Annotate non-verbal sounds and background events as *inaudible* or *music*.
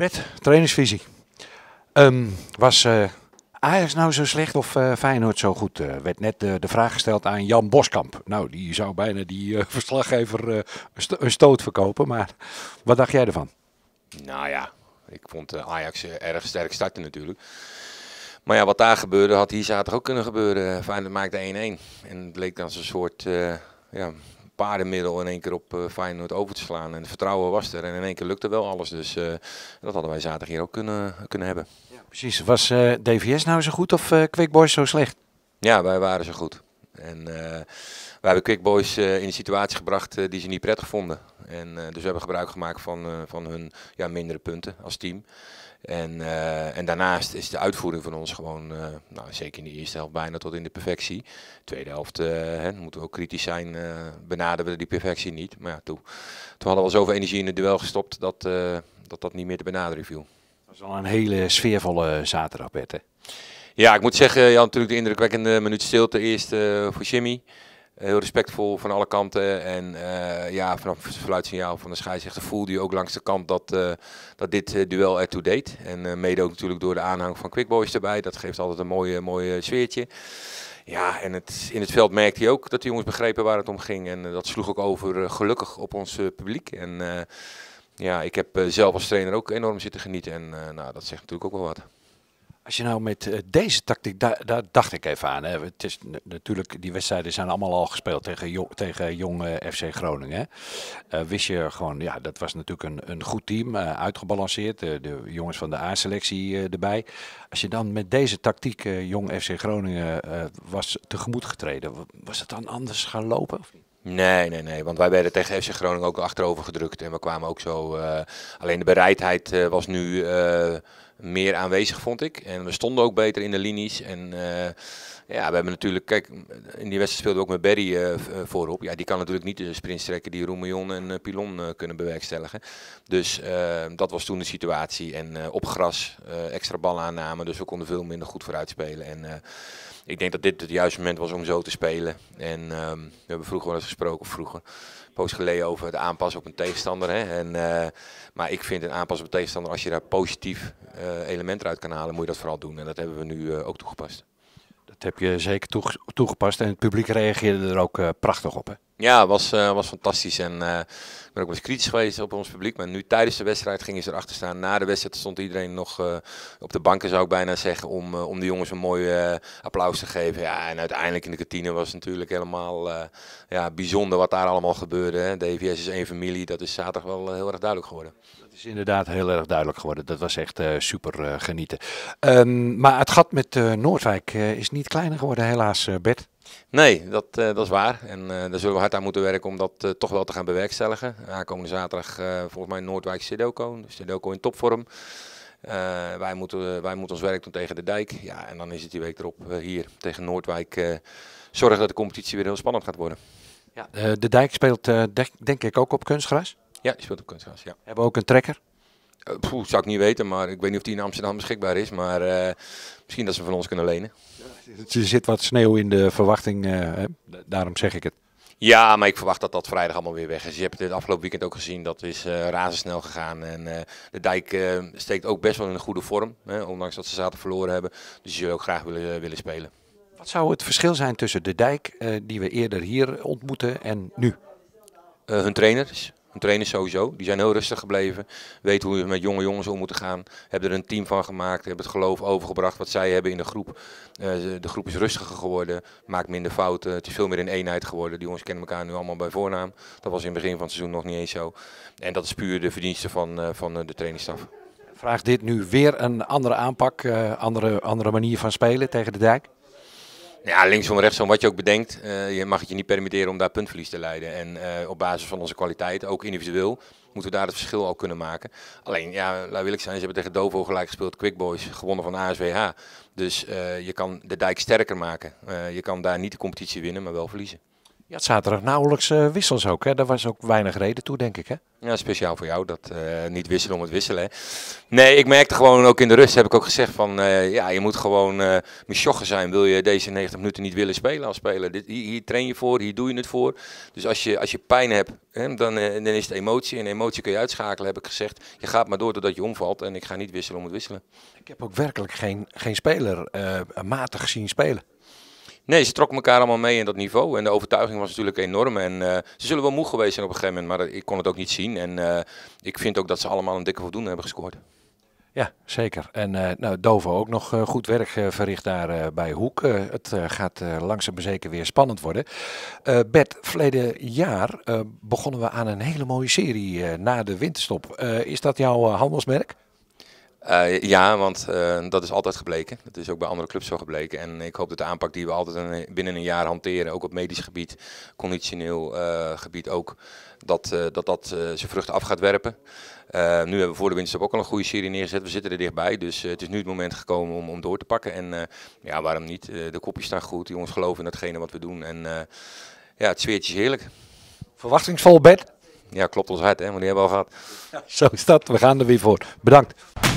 Met, trainersvisie. Ehm, was eh, Ajax nou zo slecht of uh, Feyenoord zo goed? Uh, werd net de vraag gesteld aan Jan Boskamp. Nou, die zou bijna die *laughs* verslaggever een, een, stoot verkopen. Maar wat dacht jij ervan? Nou ja, ik vond Ajax erg sterk starten natuurlijk. Maar ja, wat daar gebeurde had hier zaterdag ook kunnen gebeuren. Feyenoord maakte 1-1. En het leek dan een soort ja, paardenmiddel in één keer op eh, Feyenoord over te slaan. En het vertrouwen was er en in één keer lukte wel alles. Dus eh, dat hadden wij zaterdag hier ook kunnen, kunnen hebben. Ja, precies. Was eh, DVS nou zo goed of Quick Boys zo slecht? Ja, wij waren zo goed. En eh, we hebben Boys eh, in een situatie gebracht eh, die ze niet prettig vonden. En, dus we hebben gebruik gemaakt van, van hun ja, mindere punten als team. En, en, daarnaast is de uitvoering van ons gewoon, nou, zeker in de eerste helft, bijna tot in de perfectie. Tweede helft hè, moeten we ook kritisch zijn, benaderen we die perfectie niet. Maar ja, toen, toen hadden we al zoveel energie in het duel gestopt dat dat, dat niet meer te benaderen viel. Dat was al een hele sfeervolle zaterdag, ja, ik moet zeggen, ja natuurlijk de indrukwekkende minuut stilte eerst uh, voor Jimmy. Eh, heel respectvol van alle kanten. En eh, ja, vanaf het fluitsignaal van de scheidsrechter voelde je ook langs de kant dat, dat dit duel ertoe deed. En mede ook natuurlijk door de aanhang van Quickboys erbij. Dat geeft altijd een mooi, mooie sfeertje. Ja, en het, in het veld merkte hij ook dat de jongens begrepen waar het om ging. En dat sloeg ook over gelukkig op ons publiek. En ja, ik heb zelf als trainer ook enorm zitten genieten. En nou, dat zegt natuurlijk ook wel wat. Als je nou met eh, deze tactiek, daar, daar dacht ik even aan. Hè. Het is natuurlijk, die wedstrijden zijn allemaal al gespeeld tegen, jong, tegen jonge FC Groningen. Hè. Eh, wist je gewoon, ja, dat was natuurlijk een, een goed team, eh, uitgebalanceerd. de jongens van de A-selectie erbij. Als je dan met deze tactiek jong FC Groningen was tegemoet getreden, was het dan anders gaan lopen of Nee, nee, nee. Want wij werden tegen FC Groningen ook achterover gedrukt. En we kwamen ook zo. alleen de bereidheid was nu meer aanwezig, vond ik. En we stonden ook beter in de linies. En eh, ja, we hebben natuurlijk, kijk, in die wedstrijd speelden we ook met Berry eh, eh, voorop. Ja, die kan natuurlijk niet de sprint trekken die Roemion en Pilon kunnen bewerkstelligen. Dus dat was toen de situatie. En op gras extra ballen aannamen, dus we konden veel minder goed vooruit spelen. En ik denk dat dit het juiste moment was om zo te spelen. En ehm, we hebben vroeger wel eens gesproken, vroeger, poos geleden over het aanpassen op een tegenstander. Hè. En, maar ik vind een aanpassen op een tegenstander, als je daar positief eh, elementen uit kan halen, moet je dat vooral doen. En dat hebben we nu eh, ook toegepast. Dat heb je zeker toegepast en het publiek reageerde er ook eh, prachtig op. Hè? Ja, was, eh, was fantastisch. En eh, ik ben ook eens kritisch geweest op ons publiek. Maar nu tijdens de wedstrijd gingen ze erachter staan. Na de wedstrijd stond iedereen nog eh, op de banken, zou ik bijna zeggen. Om, om de jongens een mooi applaus te geven. Ja, en uiteindelijk in de kantine was het natuurlijk helemaal ja, bijzonder wat daar allemaal gebeurde. Hè. DVS is één familie. Dat is zaterdag wel heel erg duidelijk geworden Dat is inderdaad heel erg duidelijk geworden. Dat was echt super genieten. Ehm, maar het gat met Noordwijk is niet kleiner geworden, helaas, Bert. Nee, dat, eh, dat is waar. En eh, daar zullen we hard aan moeten werken om dat eh, toch wel te gaan bewerkstelligen. Aankomende zaterdag volgens mij Noordwijk Sidoco. Sudoco dus in topvorm. wij, moeten, wij moeten ons werk doen tegen de dijk. Ja, en dan is het die week erop hier tegen Noordwijk. zorgen dat de competitie weer heel spannend gaat worden. Ja. de dijk speelt denk, denk ik ook op kunstgras. Ja, die speelt op kunstgras. Ja. Hebben we ook een trekker? Eh, poeh, zou ik niet weten, maar ik weet niet of die in Amsterdam beschikbaar is. Maar eh, misschien dat ze van ons kunnen lenen. Er zit wat sneeuw in de verwachting, eh, daarom zeg ik het. Ja, maar ik verwacht dat dat vrijdag allemaal weer weg is. Je hebt het afgelopen weekend ook gezien, dat is razendsnel gegaan. En de dijk steekt ook best wel in een goede vorm, hè, ondanks dat ze zaten verloren hebben. Dus je zou ook graag willen, willen spelen. Wat zou het verschil zijn tussen de dijk die we eerder hier ontmoeten en nu? hun trainers. Een trainer sowieso. Die zijn heel rustig gebleven. Weet hoe je met jonge jongens om moet gaan. Hebben er een team van gemaakt. Hebben het geloof overgebracht wat zij hebben in de groep. Eh, de groep is rustiger geworden. Maakt minder fouten. Het is veel meer een eenheid geworden. Die jongens kennen elkaar nu allemaal bij voornaam. Dat was in het begin van het seizoen nog niet eens zo. En dat is puur de verdienste van, eh, van eh, de trainingstaf. Vraagt dit nu weer een andere aanpak, andere, andere manier van spelen tegen de dijk? Ja, linksom, rechtsom, wat je ook bedenkt. Eh, je mag het je niet permitteren om daar puntverlies te leiden. En eh, op basis van onze kwaliteit, ook individueel, moeten we daar het verschil al kunnen maken. Alleen, ja, laat wil ik zijn, ze hebben tegen Dovo gelijk gespeeld. Quick Boys, gewonnen van ASWH. Dus eh, je kan de dijk sterker maken. je kan daar niet de competitie winnen, maar wel verliezen ja het zaterdag nauwelijks eh, wissels ook. Hè? Daar was ook weinig reden toe, denk ik. Hè? Ja, speciaal voor jou. Dat eh, niet wisselen om het wisselen. Hè? Nee, ik merkte gewoon ook in de rust, heb ik ook gezegd van... Eh, ja, je moet gewoon uh, zijn. Wil je deze 90 minuten niet willen spelen als speler? Dit, hier, hier, train je voor, hier doe je het voor. Dus als je, als je pijn hebt, hè, dan, dan is het emotie. En emotie kun je uitschakelen, heb ik gezegd. Je gaat maar door totdat je omvalt. En ik ga niet wisselen om het wisselen. Ik heb ook werkelijk geen, geen speler matig zien spelen. Nee, ze trokken elkaar allemaal mee in dat niveau. En de overtuiging was natuurlijk enorm. En eh, ze zullen wel moe geweest zijn op een gegeven moment, maar ik kon het ook niet zien. En eh, ik vind ook dat ze allemaal een dikke voldoende hebben gescoord. Ja, zeker. En eh, nou, Dovo ook nog goed werk verricht daar bij Hoek. het gaat langzaam maar zeker weer spannend worden. Bert, verleden jaar begonnen we aan een hele mooie serie na de winterstop. is dat jouw handelsmerk? Eh, ja, want eh, dat is altijd gebleken. Dat is ook bij andere clubs zo gebleken. En ik hoop dat de aanpak die we altijd binnen een jaar hanteren, ook op medisch gebied, conditioneel eh, gebied ook, dat dat, dat zijn vruchten af gaat werpen. nu hebben we voor de winst ook al een goede serie neergezet. We zitten er dichtbij, dus het is nu het moment gekomen om, om door te pakken. En ja, waarom niet? de kopjes staan goed, Jongens geloven in datgene wat we doen. En ja, het zweertje is heerlijk. Verwachtingsvol bed? Ja, klopt ons hart, hè, want die hebben we al gehad. *laughs* zo is dat, we gaan er weer voor. Bedankt.